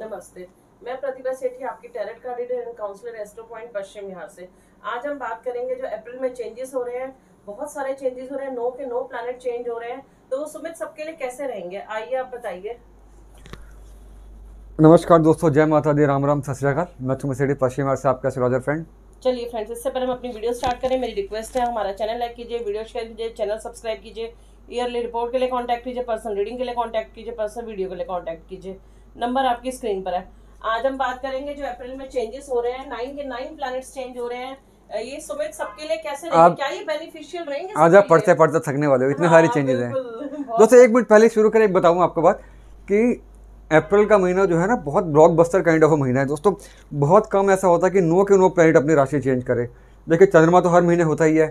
नमस्ते मतलब मैं प्रतिभा सेठी आपकी टैरेट का reader and counsellor astro point Paschim Bihar से आज हम बात करेंगे जो अप्रैल में चेंजेस हो रहे हैं बहुत सारे चेंजेस हो रहे हैं नो के नो प्लानट चेंज हो रहे हैं तो वो सुमित सबके लिए कैसे रहेंगे आइए आप बताइए नमस्कार दोस्तों जय माता दी राम राम सत्या मैं तुम्हें सेठी पश्चिम से आपका सुराजर फ्रेंड चलिए फ्रेंड्स इससे पहले हम अपनी वीडियो स्टार्ट करें मेरी रिक्वेस्ट है हमारा चैनल लाइक कीजिए वीडियो शेयर कीजिए चैनल सब्सक्राइब कीजिए ईयरली रिपोर्ट के लिए कांटेक्ट कीजिए पर्सनल रीडिंग के लिए कॉन्टैक्ट कीजिए पर्सनल वीडियो के लिए कॉन्टैक्ट कीजिए नंबर आपकी स्क्रीन पर है आज हम बात करेंगे जो अप्रैल में चेंजेस हो रहे हैं नाइन के नाइन प्लैनेट्स चेंज हो रहे हैं ये सुमित सबके लिए कैसे आप, क्या ये बेनिफिशियल रहेंगे आज आप पढ़ते पढ़ते थकने वाले हो इतने हाँ, सारे चेंजेस हैं दोस्तों एक मिनट पहले शुरू करें बताऊँ आपको बात कि अप्रैल का महीना जो है ना बहुत ब्लॉकबस्टर काइंड ऑफ महीना है दोस्तों बहुत कम ऐसा होता है कि नो के नो प्लैनेट अपनी राशि चेंज करे देखिए चंद्रमा तो हर महीने होता ही है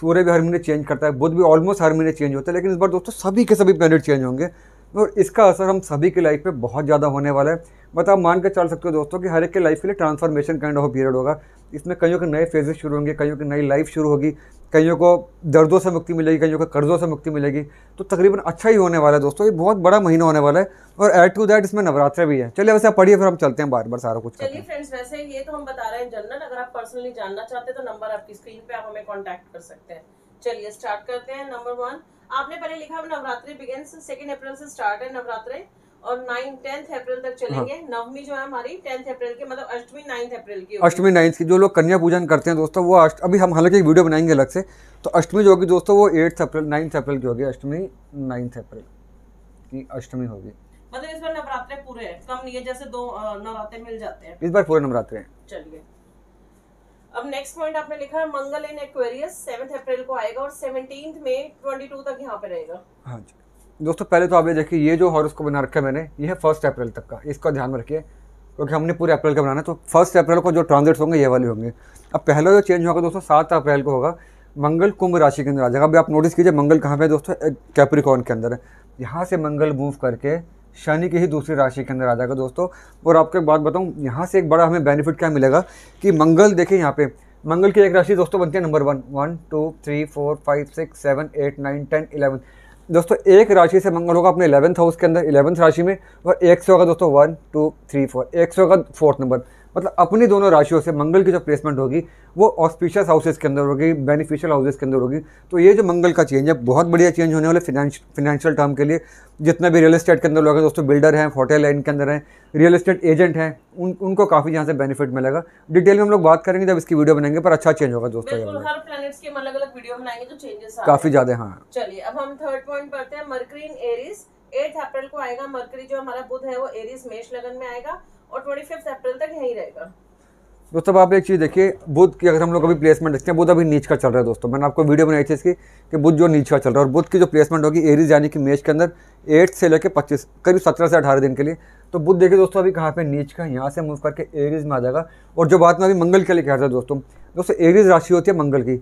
सूर्य भी हर महीने चेंज करता है बुध भी ऑलमोस्ट हर महीने चेंज होता है लेकिन इस बार दोस्तों सभी के सभी प्लैनेट चेंज होंगे और तो इसका असर हम सभी की लाइफ में बहुत ज़्यादा होने वाला है बट आप मान कर चल सकते हो दोस्तों कि हर एक के लाइफ के लिए ट्रांसफॉर्मेशन काइंड ऑफ पीरियड होगा इसमें कईयों के नए फेजेस शुरू होंगे कईयों की नई लाइफ शुरू होगी कईयों को दर्दों से मुक्ति मिलेगी कईयों को कर्ज़ों से मुक्ति मिलेगी तो तकरीबन अच्छा ही होने वाला है दोस्तों ये बहुत बड़ा महीना होने वाला है और एड टू दैट इसमें नवरात्र भी है चलिए वैसे आप पढ़िए फिर हम चलते हैं बार बार सारा कुछ चलिए फ्रेंड्स वैसे ये तो हम बता रहे हैं जनरल अगर आप पर्सनली जानना चाहते हैं तो नंबर आपकी स्क्रीन पर आप हमें कॉन्टैक्ट कर सकते हैं चलिए स्टार्ट करते हैं नंबर वन आपने पहले लिखा है नवरात्रि बिगेन सेकेंड अप्रैल से स्टार्ट है नवरात्रि और नाइन टेंथ अप्रैल तक चलेंगे हाँ। नवमी जो है हमारी टेंथ अप्रैल की मतलब अष्टमी नाइन्थ अप्रैल की अष्टमी नाइन्थ की जो लोग कन्या पूजन करते हैं दोस्तों वो अष्ट अभी हम हालांकि एक वीडियो बनाएंगे अलग से तो अष्टमी जो होगी दोस्तों वो एट्थ अप्रैल नाइन्थ अप्रैल की होगी अष्टमी नाइन्थ अप्रैल की अष्टमी होगी मतलब इस बार नवरात्रे पूरे हैं कम नहीं है जैसे दो नवरात्रे मिल जाते हैं इस बार पूरे नवरात्रे हैं चलिए अब नेक्स्ट पॉइंट आपने लिखा है मंगल इन एक्वेरियस सेवेंथ अप्रैल को आएगा और सेवनटीन में ट्वेंटी टू तक यहाँ पे रहेगा हाँ जी दोस्तों पहले तो आप ये देखिए ये जो हॉरोस्कोप बना रखा है मैंने ये है फर्स्ट अप्रैल तक का इसका ध्यान रखिए क्योंकि हमने पूरे अप्रैल का बनाना है तो फर्स्ट अप्रैल को जो ट्रांजिट्स होंगे ये वाले होंगे अब पहला जो चेंज होगा दोस्तों सात अप्रैल को होगा मंगल कुंभ राशि के अंदर आ जाएगा अभी आप नोटिस कीजिए मंगल कहाँ पे दोस्तों कैप्रिकॉन के अंदर है यहाँ से मंगल मूव करके शनि की ही दूसरी राशि के अंदर आ जाएगा दोस्तों और आपको एक बात बताऊँ यहाँ से एक बड़ा हमें बेनिफिट क्या मिलेगा कि मंगल देखिए यहाँ पे मंगल की एक राशि दोस्तों बनती है number one one two three four five six seven eight nine ten eleven दोस्तों एक राशि से मंगल होगा अपने इलेवंथ हाउस के अंदर इलेवंथ राशि में और एक से होगा दोस्तों वन टू थ्री फोर एक से होगा फोर्थ नंबर मतलब अपनी दोनों राशियों से मंगल की जो प्लेसमेंट होगी वो ऑस्पिशियस हाउसेज के अंदर होगी बेनिफिशियल हाउसेज के अंदर होगी तो ये जो मंगल का चेंज है बहुत बढ़िया चेंज होने वाले फिनेंशियल टर्म के लिए जितना भी रियल इस्टेट के अंदर लोग हैं दोस्तों बिल्डर हैं होटल हैं इनके अंदर हैं रियल इस्टेट एजेंट हैं उन उनको काफ़ी यहाँ से बेनिफिट मिलेगा डिटेल में हम लोग बात करेंगे जब इसकी वीडियो बनाएंगे पर अच्छा चेंज होगा दोस्तों हर प्लैनेट्स के अलग अलग वीडियो बनाएंगे तो चेंजेस काफ़ी ज़्यादा हाँ चलिए अब हम थर्ड पॉइंट पढ़ते हैं मर्क्रीन एरिस एट अप्रैल को आएगा मरकरी जो हमारा बुध है वो एरिस मेष लगन में आएगा दोस्तों आप एक चीज़ देखिए बुध की अगर हम लोग अभी प्लेसमेंट देखते हैं बुध अभी नीच का चल रहा है दोस्तों मैंने आपको वीडियो बनाई थी इसकी कि बुध जो नीच का चल रहा है और बुध की जो प्लेसमेंट होगी एरीज यानी कि मेज के अंदर एट से लेकर पच्चीस करीब सत्रह से अठारह दिन के लिए तो बुध देखिए दोस्तों अभी कहाँ पे नीच का यहाँ से मूव करके एरीज में आ जाएगा और जो बात मैं अभी मंगल के लिए कह रहा था दोस्तों दोस्तों एरीज राशि होती है मंगल की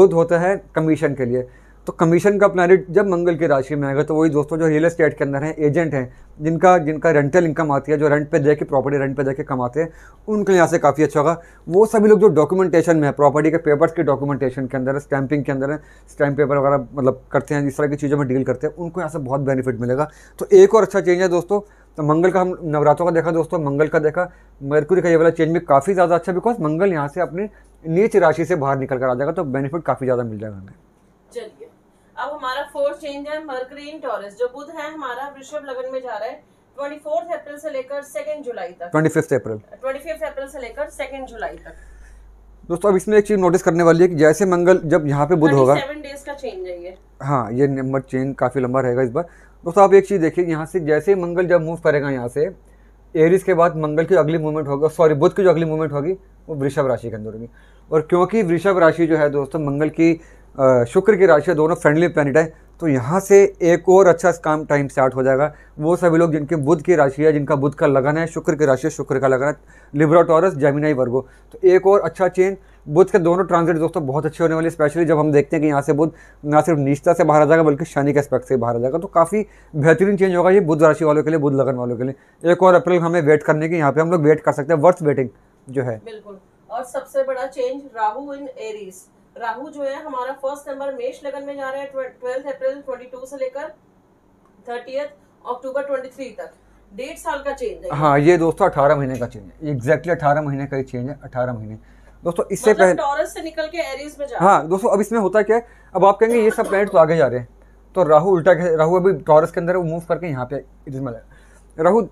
बुध होता है कमीशन के लिए तो कमीशन का प्लानिट जब मंगल की राशि में आएगा तो वही दोस्तों जो रियल एस्टेट के अंदर हैं एजेंट हैं जिनका जिनका रेंटल इनकम आती है जो रेंट पे जाके प्रॉपर्टी रेंट पे जाके कमाते हैं उनके यहाँ से काफ़ी अच्छा होगा वो सभी लोग जो डॉक्यूमेंटेशन में है प्रॉपर्टी के पेपर्स के डॉक्यूमेंटेशन के अंदर स्टैंपिंग के अंदर है स्टैंप पेपर वगैरह मतलब करते हैं इस तरह की चीज़ों में डील करते हैं उनको यहाँ से बहुत बेनिफिट मिलेगा तो एक और अच्छा चेंज है दोस्तों तो मंगल का हम नवरात्रों का देखा दोस्तों मंगल का देखा मरकुरी का ये वाला चेंज भी काफ़ी ज़्यादा अच्छा बिकॉज मंगल यहाँ से अपनी नीच राशि से बाहर निकल कर आ जाएगा तो बेनिफिट काफ़ी ज़्यादा मिल जाएगा हमें अब हमारा फोर्थ चेंज है मरकरी इन टॉरस जो बुध है हमारा वृषभ लगन में जा रहा है ट्वेंटी फोर्थ अप्रैल से लेकर सेकेंड जुलाई तक twenty fifth April twenty fifth April से लेकर सेकेंड जुलाई तक दोस्तों अब इसमें एक चीज नोटिस करने वाली है कि जैसे मंगल जब यहाँ पे बुध होगा हाँ ये नंबर चेंज काफी लंबा रहेगा इस बार दोस्तों आप एक चीज देखिए यहाँ से जैसे मंगल जब मूव करेगा यहाँ से एरिस के बाद मंगल की अगली मूवमेंट होगा सॉरी बुध की जो अगली मूवमेंट होगी वो वृषभ राशि के अंदर होगी और क्योंकि वृषभ राशि जो है दोस्तों मंगल की शुक्र की राशि दोनों फ्रेंडली प्लानिट है तो यहाँ से एक और अच्छा काम टाइम स्टार्ट हो जाएगा वो सभी लोग जिनके बुध की राशि है जिनका बुध का लगन है शुक्र की राशि शुक्र का लगन है लिब्राटोरस जेमिनाई वर्गो तो एक और अच्छा चेंज बुध के दोनों ट्रांजिट दोस्तों बहुत अच्छे होने वाले स्पेशली जब हम देखते हैं कि यहाँ से बुध ना सिर्फ निश्ता से बाहर आ जाएगा बल्कि शनि के एस्पेक्ट से बाहर आ जाएगा तो काफ़ी बेहतरीन चेंज होगा ये बुध राशि वालों के लिए बुध लगन वालों के लिए एक और अप्रैल हमें वेट करने की यहाँ पे हम लोग वेट कर सकते हैं वर्थ वेटिंग जो है बिल्कुल और सबसे बड़ा change Rahu in Aries Rahu जो है हमारा फर्स्ट नंबर मेष लगन में जा रहा है ट्वेल्थ अप्रैल ट्वेंटी टू से लेकर थर्टी अक्टूबर ट्वेंटी थ्री तक डेढ़ साल का चेंज है हाँ ये दोस्तों अठारह महीने का चेंज है एग्जैक्टली अठारह महीने का ही चेंज है अठारह महीने दोस्तों इससे मतलब पहले टॉरस से निकल के एरीज में जा हाँ दोस्तों अब इसमें होता क्या है अब आप कहेंगे ये सब प्लेनेट तो आगे जा रहे हैं तो राहु उल्टा राहु अभी टॉरस के अंदर वो मूव करके यहाँ पे एरीज में राहु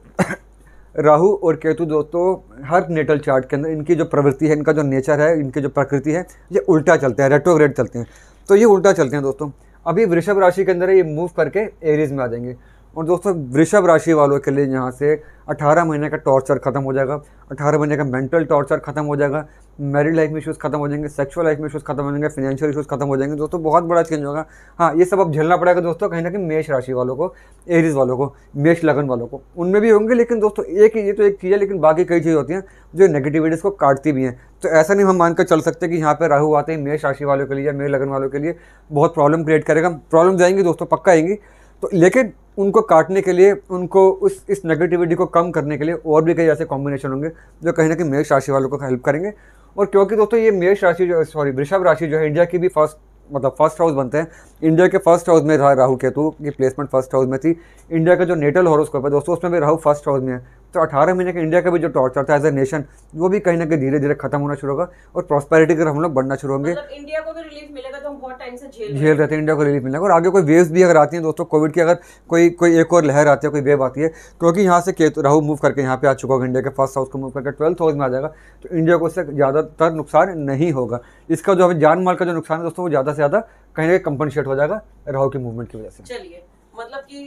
राहु और केतु दोस्तों हर नेटल चार्ट के अंदर इनकी जो प्रवृत्ति है इनका जो नेचर है इनकी जो प्रकृति है ये उल्टा चलते हैं रेट्रोग्रेड चलते हैं तो ये उल्टा चलते हैं दोस्तों अभी वृषभ राशि के अंदर ये मूव करके एरीज में आ जाएंगे और दोस्तों वृषभ राशि वालों के लिए यहाँ से 18 महीने का टॉर्चर ख़त्म हो जाएगा 18 महीने का मेंटल टॉर्चर ख़त्म हो जाएगा मैरिड लाइफ में इशूज़ खत्म हो जाएंगे सेक्सुअल लाइफ में इशूज़ खत्म हो जाएंगे फाइनेंशियल इशूज़ खत्म हो जाएंगे दोस्तों बहुत बड़ा चेंज होगा हाँ ये सब अब झेलना पड़ेगा दोस्तों कहीं ना कहीं मेष राशि वालों को एरीज वालों को मेष लगन वालों को उनमें भी होंगे लेकिन दोस्तों एक ये तो एक चीज़ है लेकिन बाकी कई चीज़ होती हैं जो नेगेटिविटीज़ को काटती भी हैं तो ऐसा नहीं हम मान कर चल सकते कि यहाँ पर राहु आते हैं मेष राशि वालों के लिए या मेष लगन वालों के लिए बहुत प्रॉब्लम क्रिएट करेगा प्रॉब्लम जाएंगी दोस्तों पक्का आएंगी तो लेकिन उनको काटने के लिए उनको उस इस नेगेटिविटी को कम करने के लिए और भी कई ऐसे कॉम्बिनेशन होंगे जो कहीं ना कहीं मेष राशि वालों को हेल्प करेंगे और क्योंकि दोस्तों ये मेष राशि जो सॉरी वृषभ राशि जो है इंडिया की भी फर्स्ट मतलब फर्स्ट हाउस बनते हैं इंडिया के फर्स्ट हाउस में था राहु केतु की प्लेसमेंट फर्स्ट हाउस में थी इंडिया का जो नेटल हॉरोस्कोप है दोस्तों उसमें भी राहु फर्स्ट हाउस में है तो 18 महीने का इंडिया का भी जो टॉर्चर था एज ए नेशन वो भी कहीं ना कहीं धीरे धीरे खत्म होना शुरू होगा और प्रॉस्पेरिटी की तरफ हम लोग बढ़ना शुरू होंगे मतलब इंडिया को भी रिलीफ मिलेगा तो हम बहुत टाइम से झेल झेल रहे थे इंडिया को रिलीफ मिलेगा और आगे कोई वेव्स भी अगर आती हैं दोस्तों कोविड की अगर कोई कोई एक और लहर आती है कोई वेव आती है क्योंकि यहाँ से केतु राहु मूव करके यहाँ पे आ चुका होगा इंडिया के फर्स्ट हाउस को मूव करके ट्वेल्थ हाउस में आ जाएगा तो इंडिया को उससे ज़्यादातर नुकसान नहीं होगा इसका जो हमें जान माल का जो नुकसान है दोस्तों वो ज़्यादा से ज़्यादा कहीं ना कहीं कंपनशेट हो जाएगा राहु की मूवमेंट की वजह से चलिए मतलब कि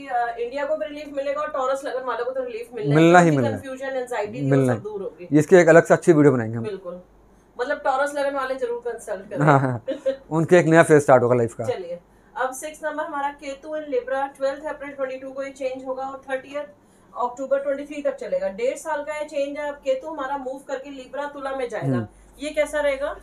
इंडिया को भी रिलीफ मिलेगा और टॉरस लगन वालों को तो रिलीफ मिलना मिलना ही मिलना कंफ्यूजन एंजाइटी मिलना दूर होगी इसके एक अलग से अच्छी वीडियो बनाएंगे हम बिल्कुल मतलब टॉरस लगन वाले जरूर कंसल्ट करें हाँ, हाँ, उनके एक नया फेज स्टार्ट होगा लाइफ का चलिए अब सिक्स नंबर हमारा Ketu and Libra twelfth April twenty two को ये चेंज होगा और थर्टी अक्टूबर ट्वेंटी थ्री तक चलेगा डेढ़ साल का ये चेंज है अब केतु हमारा मूव करके लिब्रा तुला में जाएगा हम्म। ये कैसा रहेगा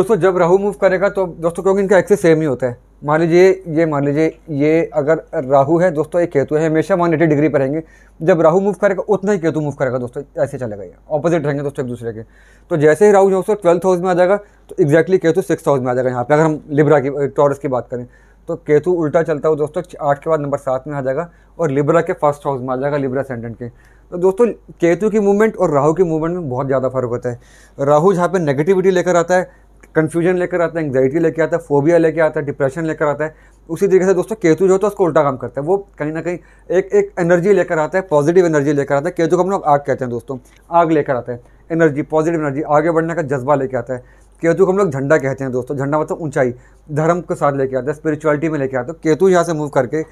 दोस्तों जब राहु मूव करेगा तो दोस्तों क्योंकि इनका एक्सेस सेम ही होता है मान लीजिए ये मान लीजिए ये अगर राहु है दोस्तों ये केतु है हमेशा वन एटी डिग्री पर रहेंगे जब राहु मूव करेगा उतना ही केतु मूव करेगा दोस्तों ऐसे चलेगा ये ऑपोजिट रहेंगे दोस्तों एक दूसरे के तो जैसे ही राहु दोस्तों ट्वेल्थ हाउस में आ जाएगा तो एक्जैक्टली केतु सिक्स हाउस में आ जाएगा यहाँ पे अगर हम लिब्रा की टॉरस की बात करें तो केतु उल्टा चलता हो दोस्तों आठ के बाद नंबर सात में आ जाएगा और लिब्रा के फर्स्ट हाउस में आ जाएगा लिब्रा सेंडेंट के तो दोस्तों केतु की मूवमेंट और राहु की मूवमेंट में बहुत ज़्यादा फर्क होता है राहु जहाँ पे नेगेटिविटी लेकर आता है कन्फ्यूजन लेकर आता है एंगजाइटी लेकर आता है फोबिया लेकर आता है डिप्रेशन लेकर आता है उसी तरीके से दोस्तों केतु जो होता है तो उसको उल्टा काम करता है वो कहीं ना कहीं एक एक एनर्जी लेकर आता है पॉजिटिव एनर्जी लेकर आता है केतु को हम लोग आग कहते हैं दोस्तों आग लेकर आता है एनर्जी पॉजिटिव एनर्जी आगे बढ़ने का जज्बा लेकर आता है केतु को हम लोग झंडा कहते हैं दोस्तों झंडा मतलब ऊंचाई धर्म के साथ लेके आता है स्पिरिचुअलिटी में लेके आता है तो केतु यहाँ से मूव करके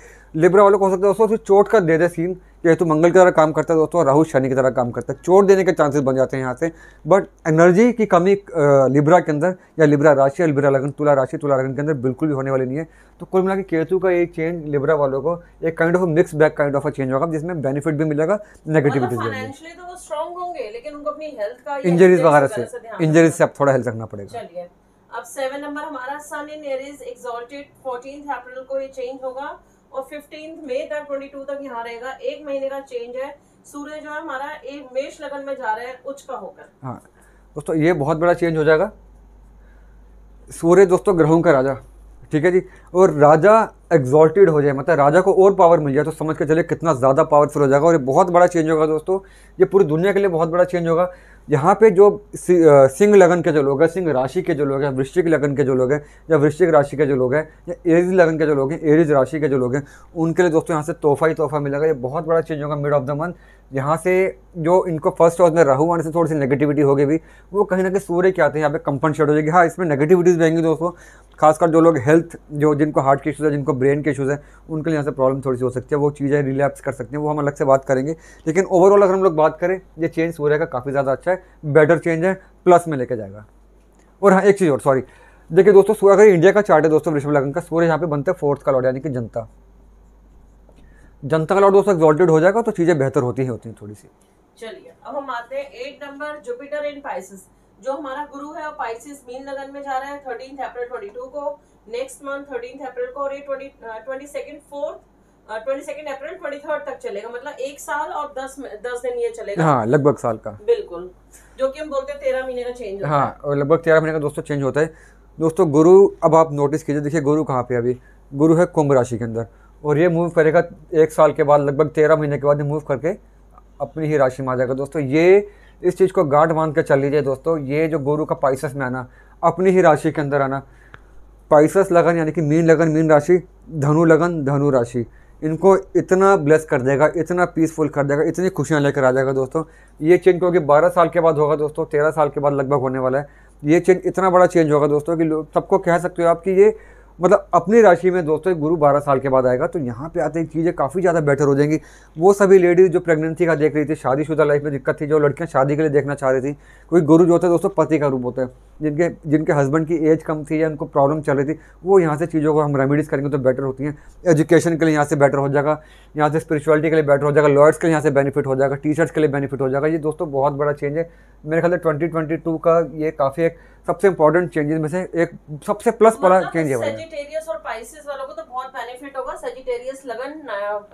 लिब्रा वालों को हो सकता है दोस्तों चोट का दे दे सीन केतु मंगल की तरह काम करता है दोस्तों राहु शनि की तरह काम करता है चोट देने के चांसेस बन जाते हैं यहाँ से बट एनर्जी की कमी लिब्रा के अंदर या लिब्रा राशि या लिब्रा लगन तुला राशि तुला लगन के अंदर बिल्कुल भी होने वाली नहीं है तो कुल मिला के केतु का ये चेंज लिब्रा वालों को एक kind of mix back kind of change होगा जिसमें बेनिफिट भी मिलेगा नेगेटिविटीज मतलब भी मिलेगी तो इंजरीज वगैरह से इंजरीज से आप थोड़ा हेल्थ रखना पड़ेगा अब सेवन नंबर हमारा सन इन एरिज एग्जॉल्टेड फोर्टीन अप्रैल को ये चेंज होगा और फिफ्टीन मई तक ट्वेंटी टू तक यहाँ रहेगा एक महीने का चेंज है सूर्य जो है हमारा एक मेष लगन में जा रहा है उच्च का होकर हाँ दोस्तों ये बहुत बड़ा चेंज हो जाएगा सूर्य दोस्तों ग्रहों का राजा ठीक है जी और राजा एग्जॉल्टेड हो जाए मतलब राजा को और पावर मिल जाए तो समझ के चले कितना ज़्यादा पावरफुल हो जाएगा और ये बहुत बड़ा चेंज होगा दोस्तों ये पूरी दुनिया के लिए बहुत बड़ा चेंज होगा यहाँ पे जो सिंह लगन के जो लोग हैं सिंह राशि के जो लोग हैं वृश्चिक लगन के जो लोग हैं या वृश्चिक राशि के जो लोग हैं या एरिज लगन के जो लोग हैं एरिज राशि के जो लोग हैं उनके लिए दोस्तों यहाँ से तोहफा ही तोहफा मिलेगा ये बहुत बड़ा चीज़ होगा मिड ऑफ द मंथ यहाँ से जो इनको फर्स्ट हाउस में राहु आने से थोड़ी सी नेगेटिविटी होगी भी वो कहीं ना कहीं सूर्य के आते हैं यहाँ पे कंपनसेट हो जाएगी हाँ इसमें नेगेटिविटीज़ रहेंगी दोस्तों खासकर जो लोग हेल्थ जो जिनको हार्ट के इशूज़ है जिनको ब्रेन के इशूज़ है उनके लिए यहाँ से प्रॉब्लम थोड़ी सी हो सकती है वो चीज़ें रिलैप्स कर सकते हैं वो हम अलग से बात करेंगे लेकिन ओवरऑल अगर हम लोग बात करें ये चेंज सूर्य का काफ़ी ज़्यादा अच्छा है बेटर चेंज है प्लस में लेके जाएगा और हाँ एक चीज़ और सॉरी देखिए दोस्तों सूर्य अगर इंडिया का चार्ट है दोस्तों वृषभ लगन का सूर्य यहाँ पे बनता है फोर्थ का लॉर्ड यानी कि जनता जनता का लॉर्ड दोस्तों एग्जॉल्टेड हो जाएगा तो चीज़ें बेहतर होती ही होती हैं थोड़ी सी चलिए अब हम आते हैं eight number Jupiter in Pisces जो हमारा गुरु है वो पाइसिस मीन लगन में जा रहा है थर्टीन अप्रैल ट्वेंटी टू को नेक्स्ट मंथ थर्टीन अप्रैल को और ये twenty second fourth twenty second April twenty third तक चलेगा मतलब एक साल और दस दस दिन ये चलेगा हाँ लगभग साल का बिल्कुल जो कि हम बोलते हैं तेरह महीने का चेंज हाँ लगभग तेरह महीने का दोस्तों चेंज होता है दोस्तों गुरु अब आप नोटिस कीजिए देखिए गुरु कहाँ पे अभी गुरु है कुंभ राशि के अंदर और ये मूव करेगा एक साल के बाद लगभग तेरह महीने के बाद ये मूव करके अपनी ही राशि में आ जाएगा दोस्तों ये इस चीज़ को गाठ बांध कर चल लीजिए दोस्तों ये जो गुरु का पाइसस में आना अपनी ही राशि के अंदर आना पाइसस लगन यानी कि मीन लगन मीन राशि धनु लगन धनु राशि इनको इतना ब्लेस कर देगा इतना पीसफुल कर देगा इतनी खुशियाँ लेकर आ जाएगा दोस्तों ये चेंज क्योंकि बारह साल के बाद होगा दोस्तों तेरह साल के बाद लगभग होने वाला है ये चेंज इतना बड़ा चेंज होगा दोस्तों कि सबको कह सकते हो आप कि ये मतलब अपनी राशि में दोस्तों गुरु बारह साल के बाद आएगा तो यहाँ पे आते ही चीज़ें काफ़ी ज़्यादा बेटर हो जाएंगी वो सभी लेडीज़ जो प्रेगनेंसी का देख रही थी शादीशुदा लाइफ में दिक्कत थी जो लड़कियाँ शादी के लिए देखना चाह रही थी कोई गुरु जो होता है दोस्तों पति का रूप होता है जिनके जिनके हस्बैंड की एज कम थी या उनको प्रॉब्लम चल रही थी वो यहाँ से चीज़ों को हम रेमेडीज़ करेंगे तो बेटर होती हैं एजुकेशन के लिए यहाँ से बेटर हो जाएगा यहाँ से स्पिरिचुअलिटी के लिए बेटर हो जाएगा लॉयर्स के लिए यहाँ से बेनिफिट हो जाएगा टीचर्स के लिए बेनिफिट हो जाएगा ये दोस्तों बहुत बड़ा चेंज है मेरे ख्याल से ट्वेंटी का ये काफ़ी एक सबसे इम्पोर्टेंट चेंजेस में से एक सबसे प्लस वाला मतलब तो चेंज है वाला सेजिटेरियस और पाइसेस वालों को तो बहुत बेनिफिट होगा सेजिटेरियस लगन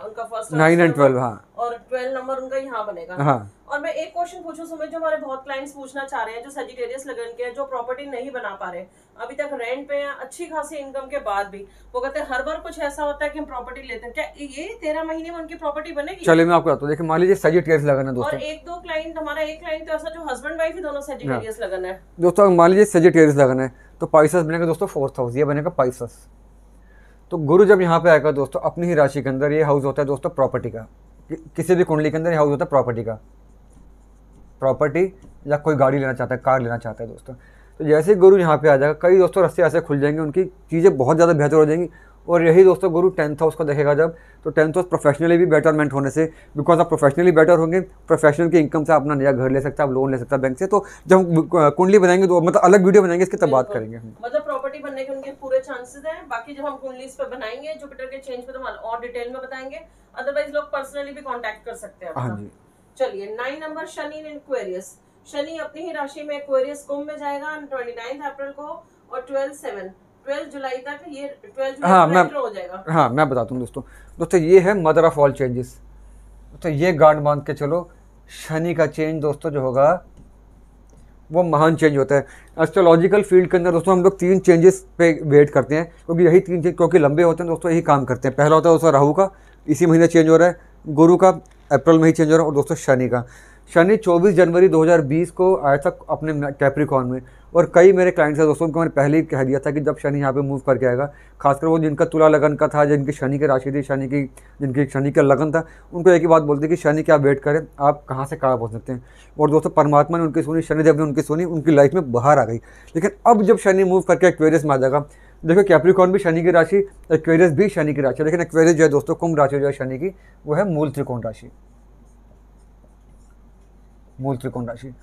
उनका फर्स्ट 9 एंड 12 हां और ट्वेल्व नंबर उनका यहाँ बनेगा हाँ और मैं एक क्वेश्चन पूछूं सुमित जो हमारे बहुत क्लाइंट्स पूछना चाह रहे हैं जो सेजिटेरियस लगन के हैं जो प्रॉपर्टी नहीं बना पा रहे अभी तक रेंट पे हैं अच्छी खासी इनकम के बाद भी वो कहते हैं हर बार कुछ ऐसा होता है कि हम प्रॉपर्टी लेते हैं क्या ये तेरह महीने में उनकी प्रॉपर्टी बनेगी चलिए मैं आपको बताता देखिए मान लीजिए सेजिटेरियस लगन है दोस्तों और एक दो क्लाइंट हमारा एक क्लाइंट तो ऐसा जो हस्बैंड वाइफ ही दोनों सेजिटेरियस हाँ। लगन है दोस्तों मान लीजिए सेजिटेरियस लगन है तो पाइसस बनेगा दोस्तों फोर्थ हाउस ये बनेगा पाइसस तो गुरु जब यहाँ पे आएगा दोस्तों अपनी ही राशि के अंदर ये हाउस होता है दोस्तों प्रॉपर्टी का किसी भी कुंडली के अंदर हाउस होता है प्रॉपर्टी का प्रॉपर्टी या कोई गाड़ी लेना चाहता है कार लेना चाहता है दोस्तों तो जैसे गुरु यहाँ पे आ जाएगा कई दोस्तों रस्ते ऐसे खुल जाएंगे उनकी चीज़ें बहुत ज़्यादा बेहतर हो जाएंगी और यही दोस्तों गुरु टेंथ हाउस का देखेगा जब तो टेंथ हाउस प्रोफेशनली भी बेटरमेंट होने से बिकॉज आप प्रोफेशनली बेटर होंगे प्रोफेशनल की इनकम से अपना नया घर ले सकते हैं आप लोन ले सकते हैं बैंक से तो जब कुंडली बनाएंगे तो मतलब अलग वीडियो बनाएंगे इसकी तब बात करेंगे हम मतलब ज्यादा चांसेस है बाकी जब हम कुंडलीस पर बनाएंगे जुपिटर के चेंज पर तो हम और डिटेल में बताएंगे अदरवाइज लोग पर्सनली भी कॉन्टेक्ट कर सकते हैं हाँ चलिए nine number Shani in Aquarius Shani अपनी ही राशि में क्वेरियस कुंभ में जाएगा ट्वेंटी अप्रैल को और ट्वेल्थ सेवन ट्वेल्व जुलाई तक ये ट्वेल्व जुलाई हाँ, मैं, हो जाएगा हाँ मैं बता हूँ दोस्तों दोस्तों ये है मदर ऑफ ऑल चेंजेस तो ये गांड बांध के चलो शनि का चेंज दोस्तों जो होगा वो महान चेंज होता है एस्ट्रोलॉजिकल फील्ड के अंदर दोस्तों हम लोग तीन चेंजेस पे वेट करते हैं क्योंकि यही तीन चेंज क्योंकि लंबे होते हैं दोस्तों यही काम करते हैं पहला होता है दोस्तों राहु का इसी महीने चेंज हो रहा है गुरु का अप्रैल में ही चेंज हो रहा है और दोस्तों शनि का शनि 24 जनवरी 2020 को आया था अपने कैप्रिकॉन में और कई मेरे क्लाइंट्स हैं दोस्तों को मैंने पहले ही कह दिया था कि जब शनि यहाँ पे मूव करके आएगा खासकर वो जिनका तुला लगन का था जिनकी शनि की राशि थी शनि की जिनकी शनि का लगन था उनको एक ही बात बोलते कि शनि क्या वेट करें आप कहाँ से कहाँ पहुँच सकते हैं और दोस्तों परमात्मा ने उनकी सुनी शनिदेव ने उनकी सुनी उनकी लाइफ में बाहर आ गई लेकिन अब जब शनि मूव करके एक्वेरियस में आ जाएगा देखो कैप्रिकॉन भी शनि की राशि एक्वेरियस भी शनि की राशि लेकिन एक्वेरियस जो है दोस्तों कुंभ राशि जो है शनि की वो है मूल त्रिकोण राशि मूल त्रिकोण राशि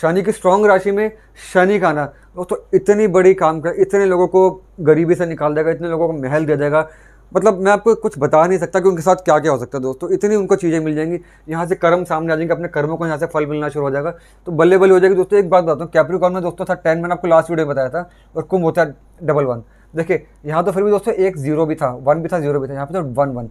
शनि की स्ट्रांग राशि में शनि का आना दोस्तों इतनी बड़ी काम कर इतने लोगों को गरीबी से निकाल देगा इतने लोगों को महल दे देगा मतलब मैं आपको कुछ बता नहीं सकता कि उनके साथ क्या क्या हो सकता है दोस्तों इतनी उनको चीज़ें मिल जाएंगी यहाँ से कर्म सामने आ जाएंगे अपने कर्मों को यहाँ से फल मिलना शुरू हो जाएगा तो बल्ले बल्ले हो जाएगी दोस्तों एक बात बताता हूँ कैप्रिकॉन में दोस्तों था टेन मैंने आपको लास्ट वीडियो में बताया था और कुंभ होता है डबल वन देखिए यहाँ तो फिर भी दोस्तों एक जीरो भी था वन भी था जीरो भी था यहाँ पे तो वन वन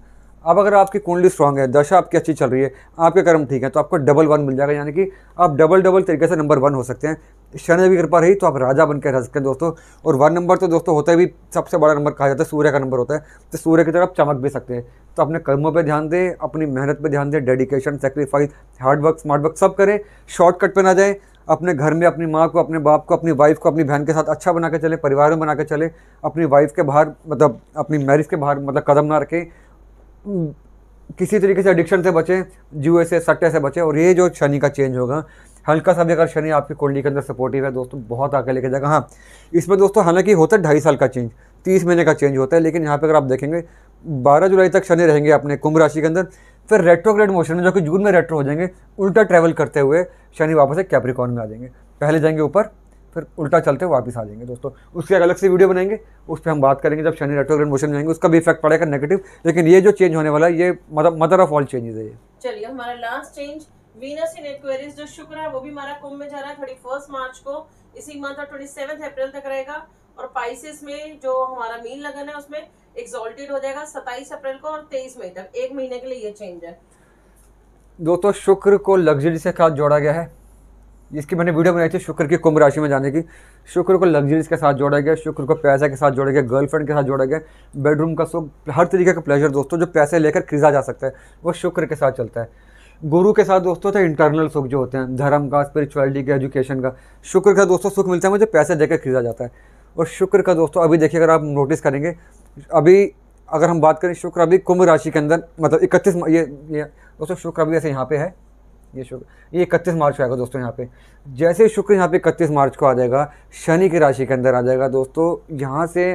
अब अगर आपकी कुंडली स्ट्रांग है दशा आपकी अच्छी चल रही है आपके कर्म ठीक है तो आपको डबल वन मिल जाएगा यानी कि आप डबल डबल तरीके से नंबर वन हो सकते हैं शनि की कृपा रही तो आप राजा बन के रह सकते हैं दोस्तों और वन नंबर तो दोस्तों होता भी सबसे बड़ा नंबर कहा जाता है सूर्य का नंबर होता है तो सूर्य की तरफ चमक भी सकते हैं तो अपने कर्मों पर ध्यान दें अपनी मेहनत पर ध्यान दें dedication sacrifice hard work smart work सब करें शॉर्टकट पर ना जाए अपने घर में अपनी माँ को अपने बाप को अपनी वाइफ को अपनी बहन के साथ अच्छा बना के चले परिवार में बना के चले अपनी वाइफ के बाहर मतलब अपनी मैरिज के बाहर मतलब कदम ना रखें किसी तरीके से एडिक्शन से बचें जुए से सट्टे से बचें और ये जो शनि का चेंज होगा हल्का सा भी अगर शनि आपकी कुंडली के अंदर सपोर्टिव है दोस्तों बहुत आगे लेके जाएगा हाँ इसमें दोस्तों हालांकि होता है ढाई साल का चेंज तीस महीने का चेंज होता है लेकिन यहाँ पर अगर आप देखेंगे बारह जुलाई तक शनि रहेंगे अपने कुंभ राशि के अंदर फिर रेट्रोग्रेड मोशन में जो कि जून में रेट्रो हो जाएंगे उल्टा ट्रैवल करते हुए शनि वापस से कैप्रिकॉन में आ जाएंगे पहले जाएंगे ऊपर फिर उल्टा चलते वापस आ जाएंगे दोस्तों उसके अलग से वीडियो बनाएंगे उस पर हम बात करेंगे जब शनि रेट्रोग्रेड मोशन में जाएंगे उसका भी इफेक्ट पड़ेगा नेगेटिव लेकिन ये जो चेंज होने वाला है ये मदर ऑफ ऑल चेंजेस है ये चलिए हमारा last change Venus in Aquarius जो शुक्र है वो भी हमारा कुंभ में जा रहा है 31 मार्च को इसी मंथ और 27 अप्रैल तक रहेगा और पाइसेस में जो हमारा मीन लगन है उसमें एक्सॉल्टेड हो जाएगा 27 अप्रैल को और 23 मई तक एक महीने के लिए ये चेंज है दोस्तों शुक्र को लग्जरी से खास जोड़ा गया है जिसकी मैंने वीडियो बनाई थी शुक्र की कुंभ राशि में जाने की शुक्र को लग्जरीज के साथ जोड़ा गया शुक्र को पैसे के साथ जोड़ा गया गर्लफ्रेंड के साथ जोड़ा गया बेडरूम का सुख हर तरीके का प्लेजर दोस्तों जो पैसे लेकर खरीदा जा सकता है वो शुक्र के साथ चलता है गुरु के साथ दोस्तों तो इंटरनल सुख जो होते हैं धर्म का स्पिरिचुअलिटी का एजुकेशन का शुक्र का दोस्तों सुख मिलता है मुझे पैसे देकर खरीदा जाता है और शुक्र का दोस्तों अभी देखिए अगर आप नोटिस करेंगे अभी अगर हम बात करें शुक्र अभी कुंभ राशि के अंदर मतलब इकतीस ये, ये दोस्तों शुक्र अभी ऐसे यहाँ पे है ये शुक्र ये इकतीस मार्च को आएगा दोस्तों यहाँ पे जैसे शुक्र यहाँ पे इकतीस मार्च को आ जाएगा शनि की राशि के अंदर आ जाएगा दोस्तों यहाँ से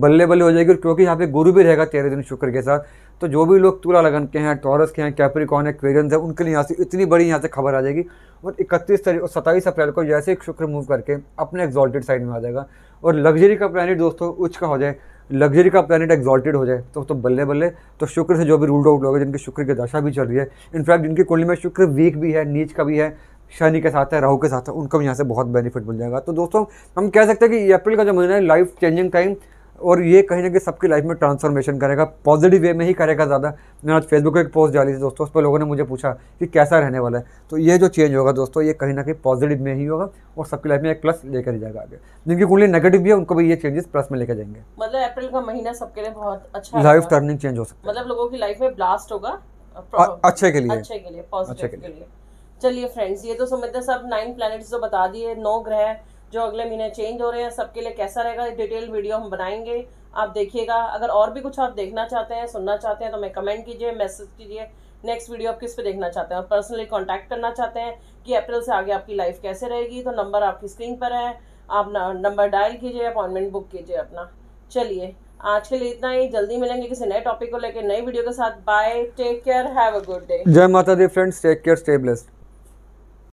बल्ले बल्ले हो जाएगी क्योंकि यहाँ पे गुरु भी रहेगा तेरह दिन शुक्र के साथ तो जो भी लोग तुला लगन के हैं टॉरस के हैं कैप्रिकॉन है क्वेरियंस है उनके लिए यहाँ से इतनी बड़ी यहाँ से खबर आ जाएगी और इकतीस तारीख और सत्ताईस अप्रैल को जैसे शुक्र मूव करके अपने एग्जॉल्टेड साइड में आ जाएगा और लग्जरी का प्लानिट दोस्तों उच्च का हो जाए लग्जरी का प्लानट एग्जॉल्टेड हो जाए तो तो बल्ले बल्ले तो शुक्र से जो भी रूल्ड आउट लोग हैं जिनकी शुक्र की दशा भी चल रही है इनफैक्ट जिनकी कुंडली में शुक्र वीक भी है नीच का भी है शनि के साथ है राहु के साथ है उनको भी यहाँ से बहुत बेनिफिट मिल जाएगा तो दोस्तों हम कह सकते हैं कि अप्रैल का जो महीना है लाइफ चेंजिंग टाइम और ये कहीं ना कहीं सबकी लाइफ में ट्रांसफॉर्मेशन करेगा पॉजिटिव वे में ही करेगा ज़्यादा मैंने आज फेसबुक पर एक पोस्ट डाली थी दोस्तों उस पर लोगों ने मुझे पूछा कि कैसा रहने वाला है तो ये जो चेंज होगा दोस्तों ये कहीं ना कहीं पॉजिटिव में ही होगा और सबकी लाइफ में एक प्लस लेकर ही जाएगा आगे जिनकी कुंडली नेगेटिव भी है उनको भी ये चेंजेस प्लस में लेकर जाएंगे मतलब अप्रैल का महीना सबके लिए बहुत अच्छा लाइफ टर्निंग चेंज हो सकता है मतलब लोगों की लाइफ में ब्लास्ट होगा अच्छे के लिए अच्छे के लिए पॉजिटिव के लिए चलिए फ्रेंड्स ये तो समझते सब नाइन प्लैनेट्स जो बता दिए नौ ग्रह जो अगले महीने चेंज हो रहे हैं सबके लिए कैसा रहेगा डिटेल वीडियो हम बनाएंगे आप देखिएगा अगर और भी कुछ आप देखना चाहते हैं सुनना चाहते हैं तो हमें कमेंट कीजिए मैसेज कीजिए नेक्स्ट वीडियो आप किस पे देखना चाहते हैं और पर्सनली कांटेक्ट करना चाहते हैं कि अप्रैल से आगे आपकी लाइफ कैसे रहेगी तो नंबर आपकी स्क्रीन पर है आप नंबर डायल कीजिए अपॉइंटमेंट बुक कीजिए अपना चलिए आज के लिए इतना ही जल्दी मिलेंगे किसी नए टॉपिक को लेकर नई वीडियो के साथ bye take care have a good day जय माता दी फ्रेंड्स टेक केयर स्टे